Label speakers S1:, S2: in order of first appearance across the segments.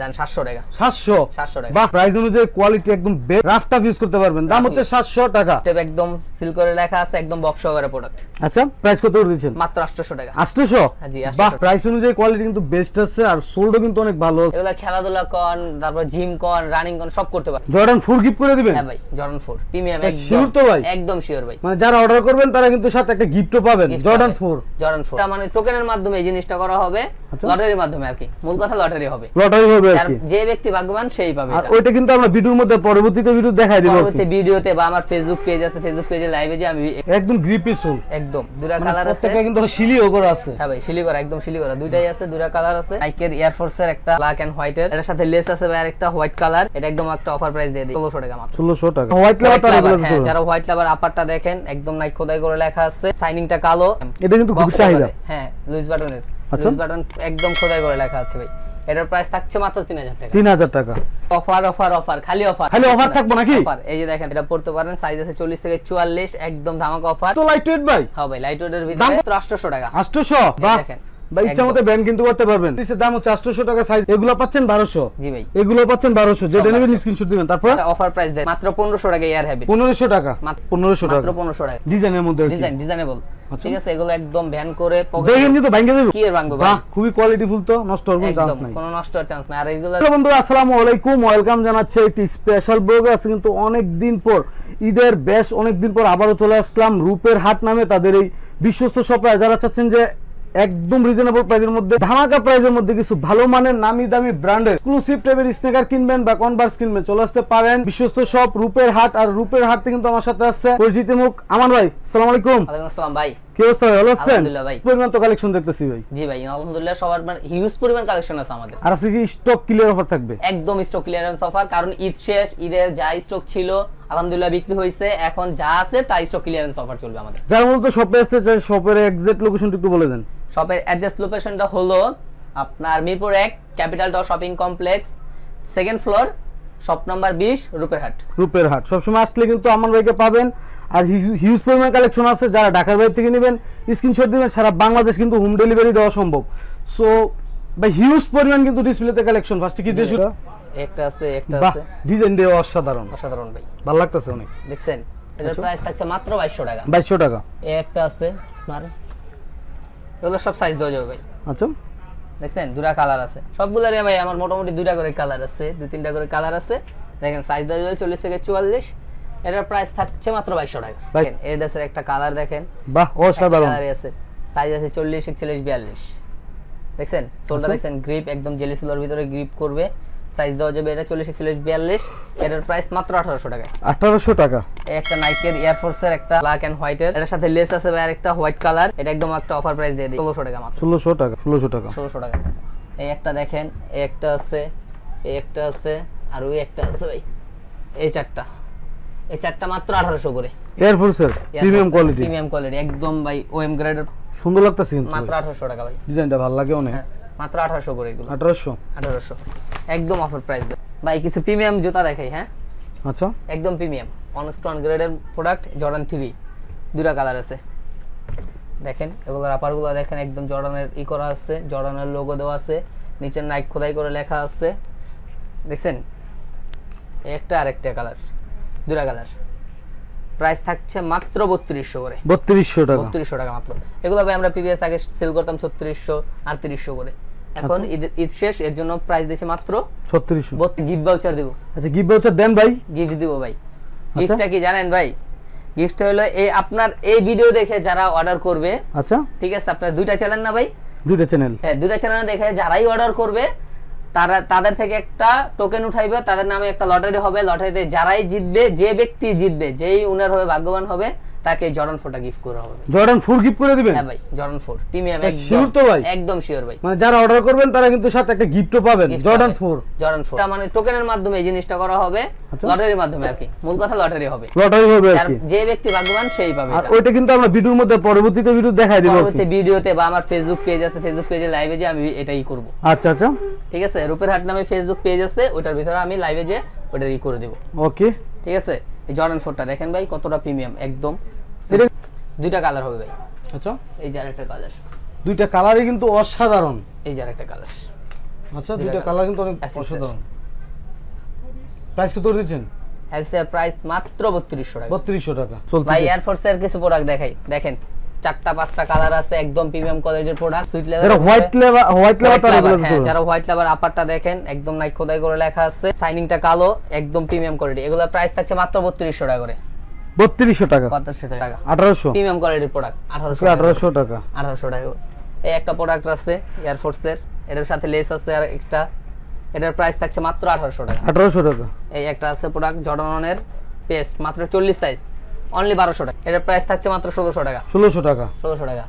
S1: Jordan gift করে ভাই sure তো একদম শিওর ভাই
S2: মানে যারা অর্ডার করবেন তারা কিন্তু সাথে একটা
S1: মানে টোকেনের মাধ্যমে এই জিনিসটা করা হবে লটারির আচ্ছা। মাধ্যমে আর কি মূল কথা লটারি হবে লটারি হবে পাবে যে ব্যক্তি ভাগ্যবান সেই পাবে আর
S2: ওইটা কিন্তু আমরা ভিডিওর মধ্যে পরবর্তীতে ভিডিও দেখাই দেব
S1: ভিডিওতে বা আমার ফেসবুক পেজ আছে ফেসবুক পেজে লাইভে যে আমি একদম গ্রিপি একদম দুরা কালার মানে আছে কিন্তু আছে হ্যাঁ ভাই শিলি করা একদম শিলি করা দুইটাই আছে দুরা কালার আছে নাইকের একটা ব্ল্যাক এন্ড হোয়াইট এর সাথে লেস আছে ভাই আরেকটা হোয়াইট কালার এটা একদম একটা অফার প্রাইস দিয়ে দিই 1600 টাকা মাত্র
S2: 1600 টাকা হোয়াইট হ্যাঁ যারা হোয়াইট
S1: আপারটা দেখেন একদম নাইক খোদাই করে লেখা আছে সাইনিংটা কালো
S2: এটা কিন্তু খুব চাহিদা
S1: হ্যাঁ লুইস বাটনের লুইস বাটন একদম খোদাই করে লেখা আছে ভাই এটার প্রাইস থাকছে মাত্র 3000 টাকা
S2: 3000 টাকা
S1: অফার অফার অফার খালি অফার খালি অফার থাকবে নাকি অফার এই যে দেখেন এটা পড়তে পারেন সাইজ আছে 40 থেকে 44 একদম ধামাকা অফার তো লাইটওয়েট ভাই হ্যাঁ ভাই লাইটওয়েটের ভিতরে আটশো টাকা
S2: আটশো দেখেন বা স্পেশাল কিন্তু আচ্ছা। পর ঈদের বেশ অনেকদিন পর আবারও চলে আসলাম রূপের হাট নামে তাদের এই বিশ্বস্ত শপে যারা চাচ্ছেন যে একদম রিজনেবল প্রাইসের মধ্যে ধামাকা প্রাইসের মধ্যে কিছু ভালো মানের নামি দামি ব্র্যান্ডের এক্সক্লুসিভ টাইপের স্নেকার কিনবেন বা কনভার্স কিনবেন চলে আসতে পারেন বিশ্বস্ত সব রূপের হাট আর রূপের হাটতে কিন্তু আমার সাথে আছে পরিচিত মুখ আমার ভাই সালাম আলাইকুম
S1: আলাইকুম আসসালাম ভাই কি
S2: অবস্থা ভালো আছেন মানে একটু বলে দেন
S1: শপের অ্যাডজাস্ট লোকেশনটা হলো আপনার মিরপুর এক capital tower shopping complex second floor shop number বিশ রূপের হাট
S2: রূপের হাট সবসময় আসলে কিন্তু আমার পাবেন আর হিউজ পরিমাণ কালেকশন আছে যারা ঢাকার বাইরে থেকে নেবেন স্ক্রিনশট দেবেন সারা বাংলাদেশ কিন্তু হোম ডেলিভারি দেওয়া সম্ভব সো বা হিউজ পরিমাণ কিন্তু ডিসপ্লেতে কালেকশন ফার্স্ট কি দিয়ে
S1: একটা আছে একটা আছে
S2: ডিজাইন দিয়ে অসাধারণ অসাধারণ ভাই ভালো লাগতেছে অনেক
S1: দেখছেন এটার প্রাইস আচ্ছা। থাকছে মাত্র 2200 টাকা 2200 টাকা একটা আছে মানে এগুলো সব সাইজ দেওয়া যাবে ভাই আচ্ছা দেখছেন দুটা কালার আছে সবগুলোরই ভাই আমার মোটামুটি দুটা করে কালার আছে দুই তিনটা করে কালার আছে দেখেন সাইজ দেওয়া যাবে চল্লিশ থেকে চুয়াল্লিশ এটার প্রাইস থাকছে মাত্র 2200 টাকা দেখেন এডিডাসের একটা কালার দেখেন বাহ অসাধারণ কালার আছে সাইজ আছে 40 41 42 দেখছেন সোলটা দেখেন গ্রিপ একদম জেলি সোলার ভিতরে গ্রিপ করবে সাইজ দেওয়া যাবে এটা 40 41 42 এটার প্রাইস মাত্র 1800 টাকা
S2: 1800 টাকা
S1: একটা নাইকের এয়ারফোর্সের একটা ব্ল্যাক এন্ড হোয়াইটের এটার সাথে লেস আছে ভাই একটা হোয়াইট কালার এটা একদম একটা অফার প্রাইস দিয়ে দিই 1600 টাকা মাত্র
S2: 1600 টাকা 1600 টাকা 1600
S1: টাকা এই একটা দেখেন এই একটা আছে এই একটা আছে আর ওই একটা আছে ভাই এই চারটা এই চারটা মাত্র আঠারোশো করে এয়ার
S2: ফোর্সের প্রিমিয়াম কোয়ালিটি প্রিমিয়াম
S1: কোয়ালিটি একদম ভাই ওএম গ্রেডের
S2: সুন্দর লাগতেছে সিন মাত্র আঠারোশো টাকা ভাই ডিজাইনটা ভালো লাগে অনেক হ্যাঁ,
S1: মাত্র আঠারোশো করে এগুলো আঠারোশো আঠারোশো একদম অফার প্রাইস ভাই কিছু প্রিমিয়াম জুতা দেখাই হ্যাঁ আচ্ছা একদম প্রিমিয়াম অনস্টন গ্রেডের প্রোডাক্ট জর্ডান 3 দুটা কালার আছে দেখেন এগুলোর আপারগুলো দেখেন একদম জর্ডানের ই করা আছে জর্ডানের লোগো দেওয়া আছে নিচের নাইক খোদাই করে লেখা আছে দেখছেন একটা আরেকটা কালার দুটা প্রাইস থাকছে মাত্র বত্রিশশো করে বত্রিশশো টাকা বত্রিশশো টাকা মাত্র এগুলো ভাই আমরা পিভিএস আগে সেল করতাম ছত্রিশশো আটত্রিশশো করে এখন আচ্ছা। ঈদ শেষ এর জন্য প্রাইস দিয়েছে মাত্র ছত্রিশশো গিফট ভাউচার দেবো আচ্ছা গিফট ভাউচার দেন ভাই গিফট দেবো ভাই গিফটটা আচ্ছা। কি জানেন ভাই গিফটটা হলো এই আপনার এই ভিডিও দেখে যারা অর্ডার করবে আচ্ছা ঠিক আছে আপনার দুইটা চ্যানেল না ভাই দুইটা চ্যানেল হ্যাঁ দুইটা চ্যানেল দেখে যারাই অর্ডার করবে তারা তাদের থেকে একটা টোকেন উঠাইবে তাদের নামে একটা লটারি হবে লটারিতে যারাই জিতবে যে ব্যক্তি জিতবে যেই উনার হবে ভাগ্যবান হবে তাকে জর্ডন ফোরটা গিফট করা হবে
S2: জর্ডন ফোর গিফট করে দিবেন হ্যাঁ ভাই
S1: জর্ডন ফোর প্রিমিয়াম একদম শিওর তো ভাই একদম শিওর ভাই
S2: মানে যারা অর্ডার করবেন তারা কিন্তু সাথে একটা গিফটও পাবেন জর্ডন ফোর
S1: জর্ডন ফোর এটা মানে টোকেনের মাধ্যমে এই জিনিসটা করা হবে লটারির আচ্ছা। মাধ্যমে আর কি মূল কথা লটারি হবে লটারি হবে আর যে ব্যক্তি ভাগ্যবান সেই পাবে আর
S2: ওইটা কিন্তু আমরা ভিডিওর মধ্যে পরবর্তীতে ভিডিও দেখাই দেব পরবর্তীতে
S1: ভিডিওতে বা আমার ফেসবুক পেজ আছে ফেসবুক পেজে লাইভে যে আমি এটাই করব আচ্ছা আচ্ছা ঠিক আছে রূপের হাট নামে ফেসবুক পেজ আছে ওটার ভিতরে আমি লাইভে যে ওটা রি করে দেব ওকে ঠিক আছে এই জর্ডন ফোরটা দেখেন ভাই কতটা প্রিমিয়াম একদম দুইটা কালার হবে ভাই আচ্ছা এই যে আরেকটা কালার দুইটা কালারই কিন্তু অসাধারণ এই যে আরেকটা কালার আচ্ছা দুইটা কালার কিন্তু অনেক অসাধারণ
S2: প্রাইস কত দিচ্ছেন
S1: হ্যাঁ স্যার প্রাইস মাত্র 3200 টাকা
S2: 3200 টাকা ভাই এয়ারফোর্স
S1: এর কিছু প্রোডাক্ট দেখাই দেখেন চারটা পাঁচটা কালার আছে একদম প্রিমিয়াম কোয়ালিটির প্রোডাক্ট সুইট লেভার যারা হোয়াইট
S2: লেভার হোয়াইট লেভার হ্যাঁ যারা
S1: হোয়াইট লেভার আপারটা দেখেন একদম নাইক খোদাই করে লেখা আছে সাইনিংটা কালো একদম প্রিমিয়াম কোয়ালিটি এগুলোর প্রাইস থাকছে মাত্র 3200 টাকা করে
S2: 3200 টাকা
S1: 3200 টাকা 1800 প্রিমিয়াম কোয়ালিটির প্রোডাক্ট 1800 1800 টাকা 1800 টাকা এই একটা প্রোডাক্ট আছে এয়ারফোর্স এর সাথে লেস আছে আর একটা এটার প্রাইস থাকছে মাত্র 1800 টাকা 1800 টাকা এই একটা আছে প্রোডাক্ট জর্ডানের পেস্ট মাত্র 40 সাইজ অনলি 1200 টাকা এটার প্রাইস থাকছে মাত্র 1600 টাকা 1600 টাকা 1600 টাকা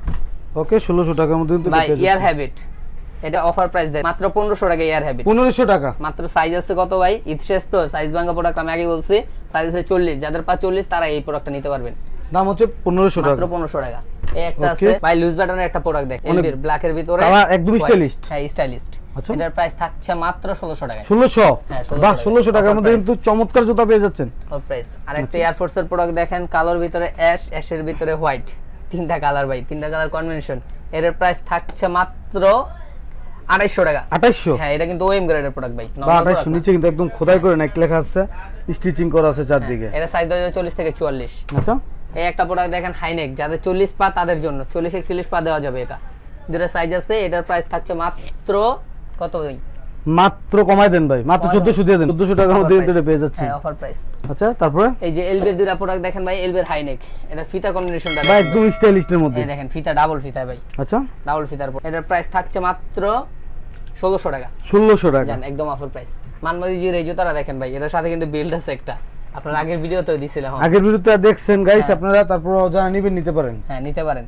S2: ওকে 1600 টাকার মধ্যে কিন্তু ভাই ইয়ার
S1: হ্যাবিট এটা অফার প্রাইস দেয় মাত্র 1500 টাকা এয়ার হ্যাবিট 1500 টাকা মাত্র সাইজ আছে কত ভাই ইতিশেষ তো সাইজ ভাঙা প্রোডাক্ট আমি আগে বলছি সাইজ আছে 40 যাদের পা 40 তারা এই প্রোডাক্টটা নিতে পারবেন
S2: দাম হচ্ছে 1500 টাকা মাত্র
S1: 1500 টাকা একটা আছে ভাই লুজ ব্যাটনের একটা প্রোডাক্ট দেখ এলবির ব্ল্যাক এর ভিতরে একদম স্টাইলিস্ট হ্যাঁ স্টাইলিস্ট আচ্ছা। এটার প্রাইস থাকছে মাত্র 1600 টাকা 1600 হ্যাঁ বাহ
S2: টাকার মধ্যে কিন্তু চমৎকার জুতা পেয়ে যাচ্ছেন
S1: অফ প্রাইস আর একটা এয়ারফোর্স এর প্রোডাক্ট দেখেন কালোর ভিতরে অ্যাশ অ্যাশের ভিতরে হোয়াইট তিনটা কালার ভাই তিনটা কালার কনভেনশন এর প্রাইস থাকছে মাত্র আড়াইশো টাকা আঠাইশো হ্যাঁ এটা কিন্তু ওএম গ্রেডের প্রোডাক্ট ভাই আড়াইশো নিচে
S2: কিন্তু একদম খোদাই করে নেক লেখা আছে স্টিচিং করা আছে চারদিকে হ্যাঁ,
S1: এটা সাইজ দেওয়া চল্লিশ থেকে চুয়াল্লিশ আচ্ছা এই একটা প্রোডাক্ট দেখেন হাইনেক যাদের চল্লিশ পা তাদের জন্য চল্লিশ একচল্লিশ পা দেওয়া যাবে এটা যেটা সাইজ আছে এটার প্রাইস থাকছে মাত্র কত ওই
S2: মাত্র কমাই দেন ভাই মাত্র চোদ্দশো দিয়ে দেন 1400 টাকার মধ্যে ইন্টারনেটে পেয়ে যাচ্ছে অফার প্রাইস আচ্ছা তারপরে
S1: এই যে এলবের দুটো প্রোডাক্ট দেখেন ভাই এলবের হাই নেক এটা ফিতা কম্বিনেশনটা ভাই একদম
S2: স্টাইলিশের মধ্যে হ্যাঁ, দেখেন
S1: ফিতা ডাবল ফিতা ভাই আচ্ছা ডাবল ফিতার এটার প্রাইস থাকছে মাত্র ষোলোশো টাকা
S2: ষোলোশো টাকা
S1: একদম অফার প্রাইস মানবাজির এই জুতারা দেখেন ভাই এটার সাথে কিন্তু বেল্ট আছে একটা আপনার আগের ভিডিওতেও দিছিলাম আগের
S2: ভিডিওতে দেখছেন গাইস হ্যাঁ। আপনারা তারপর যারা নেবেন নিতে পারেন
S1: হ্যাঁ নিতে পারেন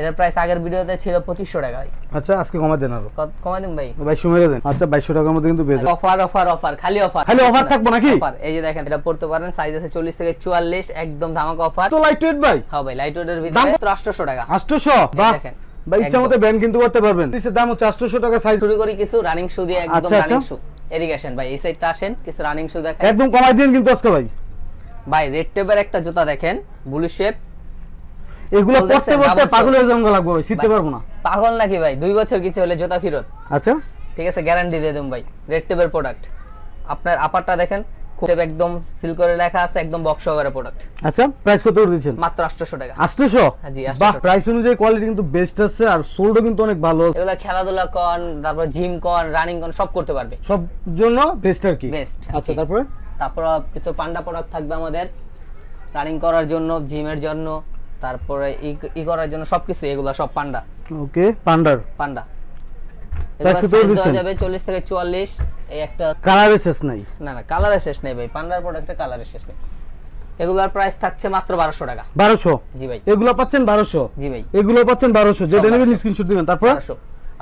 S1: এটার প্রাইস আগের ভিডিওতে ছিল 2500 টাকা
S2: আচ্ছা আজকে কমা দেন আরো কমা দেন ভাই ভাই সময় দেন আচ্ছা 2200 টাকার মধ্যে কিন্তু পেয়ে অফার
S1: অফার অফার খালি অফার খালি অফার থাকবো নাকি অফার এই যে দেখেন এটা পড়তে পারেন সাইজ আছে চল্লিশ থেকে চুয়াল্লিশ একদম ধামাকা অফার তো লাইটওয়েট ভাই হ্যাঁ ভাই লাইটওয়েটের ভিতরে আটশো টাকা আটশো দেখেন
S2: বা ইচ্ছা মতো করতে পারবেন
S1: দাম হচ্ছে টাকা সাইজ শুরু করি কিছু রানিং শু দিয়ে একদম রানিং আচ্ছা, শু আচ্ছা। এদিকে আসেন ভাই এই সাইডটা আসেন কিছু রানিং শু দেখেন একদম
S2: কমাই দিন কিন্তু আজকে ভাই
S1: ভাই রেড টেপের একটা জুতা দেখেন ব্লু শেপ
S2: এগুলো পড়তে পড়তে পাগলের লাগবে ভাই শিখতে পারবো না
S1: পাগল নাকি ভাই দুই বছর কিছু হলে জুতা ফেরত আচ্ছা ঠিক আছে গ্যারান্টি দিয়ে দেব ভাই রেড টেপের প্রোডাক্ট আপনার আপারটা দেখেন খুব একদম সিল করে লেখা আছে একদম বক্স সহকারে প্রোডাক্ট
S2: আচ্ছা প্রাইস কত দিয়েছেন
S1: মাত্র 800 টাকা 800 হ্যাঁ জি বাহ
S2: প্রাইস অনুযায়ী কোয়ালিটি কিন্তু বেস্ট আছে আর
S1: সোলও কিন্তু অনেক ভালো এগুলা খেলাধুলা কন তারপর জিম কন রানিং কন সব করতে পারবে সব জন্য বেস্ট আর কি বেস্ট হ্যাঁ আচ্ছা তারপরে তারপর কিছু পান্ডা প্রোডাক্ট থাকবে আমাদের রানিং করার জন্য জিমের জন্য তারপরে ই করার জন্য সবকিছু এগুলা সব পান্ডা ওকে পান্ডার পান্ডা যাবে 40 থেকে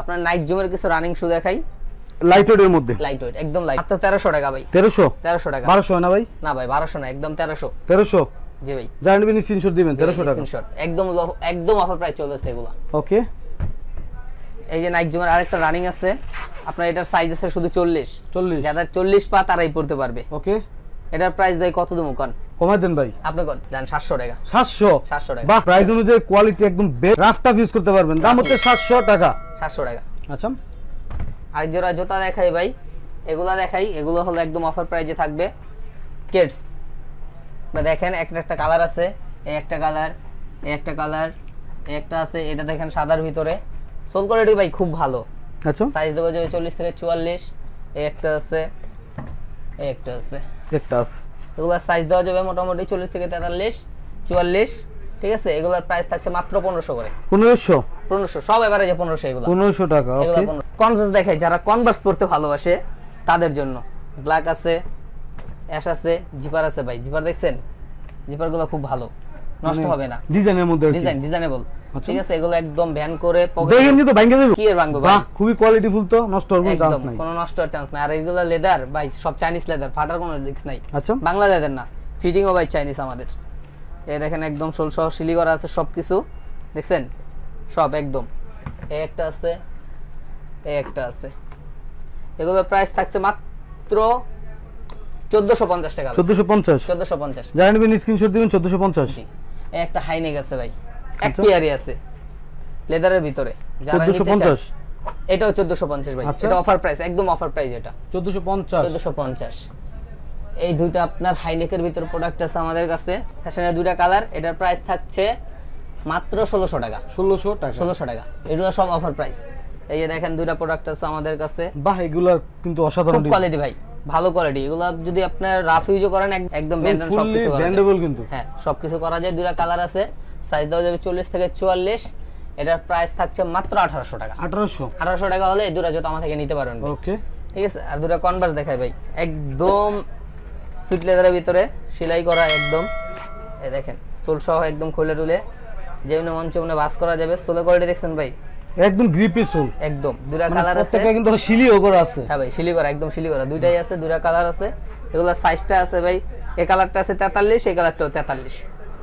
S1: আপনার নাইট জুমের কিছু রানিং শু দেখাই
S2: লাইট ওয়েটের মধ্যে
S1: লাইট ওয়েট একদম লাইট মাত্র 1300 টাকা ভাই
S2: 1300 1300
S1: টাকা 1200 না ভাই না ভাই 1200 না একদম 1300
S2: 1300 জি ভাই জানেন দিবেন 1300 টাকা
S1: একদম একদম অফার প্রায় চলছে এগুলা ওকে এই যে নাইক জুমার আরেকটা রানিং আছে আপনার এটার সাইজ আছে শুধু চল্লিশ চল্লিশ যাদের চল্লিশ পা তারাই পড়তে পারবে ওকে এটার প্রাইস ভাই কত দেবো কন কমাই দেন ভাই আপনি কোন দেন 700 টাকা 700 700 টাকা বাহ প্রাইস
S2: অনুযায়ী কোয়ালিটি একদম বেস্ট রাফটা ইউজ করতে পারবেন দাম হচ্ছে
S1: 700 টাকা 700 টাকা আচ্ছা আরেক জোড়া জুতা দেখাই ভাই এগুলা দেখাই এগুলো হলো একদম অফার প্রাইজে থাকবে কেডস দেখেন একটা একটা কালার আছে এই একটা কালার এই একটা কালার এই একটা আছে এটা দেখেন সাদার ভিতরে সোল কোয়ালিটি ভাই খুব ভালো আচ্ছা সাইজ দেওয়া যে 40 থেকে 44 এই একটা আছে এই একটা আছে একটা আছে এগুলোর সাইজ দেওয়া যাবে মোটামুটি 40 থেকে 43 44 ঠিক আছে এগুলোর প্রাইস থাকছে মাত্র 1500 করে 1500 1500 সব এবারে যে 1500 এগুলো 1500 টাকা ওকে কনভার্স দেখাই যারা কনভার্স পড়তে ভালোবাসে তাদের জন্য ব্ল্যাক আছে অ্যাশ আছে জিপার আছে ভাই জিপার দেখছেন জিপারগুলো খুব ভালো
S2: নষ্ট মানে হবে না ডিজাইনের মধ্যে ডিজাইন
S1: ডিজাইনেবল আচ্ছা। ঠিক আছে এগুলো একদম ভ্যান করে দেখেন তো যাবে কি এর বাহ
S2: খুবই কোয়ালিটি ফুল তো নষ্ট হওয়ার কোনো চান্স নাই কোনো
S1: নষ্ট হওয়ার চান্স নাই আর এগুলো লেদার ভাই সব চাইনিজ লেদার ফাটার কোনো রিস্ক নাই আচ্ছা বাংলা লেদার না ভাই চাইনিজ আমাদের এই দেখেন একদম সহ সিলি করা আছে সব সব একদম এই একটা আছে এই একটা আছে এগুলো প্রাইস থাকছে মাত্র পঞ্চাশ টাকা 1450 1450
S2: জানেন স্ক্রিনশট দিবেন পঞ্চাশ
S1: একটা হাইনেক আছে ভাই এক আছে লেদারের ভিতরে ভাই আচ্ছা। এটা অফার প্রাইস একদম অফার প্রাইস এটা এই দুইটা আপনার হাইনেকের ভিতর প্রোডাক্ট আছে আমাদের কাছে ফ্যাশনের দুইটা কালার এটার প্রাইস থাকছে মাত্র টাকা টাকা টাকা এগুলো সব অফার প্রাইস এই যে দেখেন দুইটা প্রোডাক্ট আছে আমাদের কাছে বাহ এগুলো
S2: কিন্তু অসাধারণ কোয়ালিটি
S1: ভাই ভালো কোয়ালিটি এগুলো যদি আপনার রাফ ইউজও করেন একদম কিন্তু হ্যাঁ সবকিছু করা যায় দুইটা কালার আছে সাইজ দেওয়া যাবে চল্লিশ থেকে চুয়াল্লিশ এটার প্রাইস থাকছে মাত্র আঠারোশো টাকা আঠারোশো আঠারোশো টাকা হলে এই দুটা জুতো আমার থেকে নিতে পারবেন ওকে ঠিক আছে আর দুটা কনভার্স দেখাই ভাই একদম সুইট লেদারের ভিতরে সেলাই করা একদম এই দেখেন সোল সহ একদম খুলে টুলে যেমনি মন চেমনে বাস করা যাবে সোলের কোয়ালিটি দেখছেন ভাই
S2: একদম গ্রিপি সোল
S1: একদম দুটা মানে কালার আছে এটা কিন্তু
S2: শিলি ওগর আছে
S1: হ্যাঁ ভাই শিলি করা একদম শিলি করা দুইটাই আছে দুটা কালার আছে এগুলা সাইজটা আছে ভাই এই কালারটা আছে 43 এই কালারটাও 43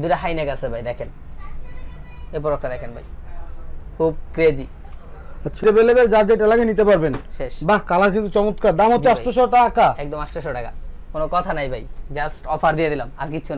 S1: দুটা হাইনেক আছে ভাই দেখেন এরপর একটা দেখেন ভাই খুব ক্রেজি ছেলেবেলে
S2: যা যেটা লাগে নিতে পারবেন শেষ বাহ কালার কিন্তু চমৎকার দাম হচ্ছে
S1: 800 টাকা একদম 800 টাকা কোনো কথা নাই ভাই জাস্ট অফার দিয়ে দিলাম আর কিছু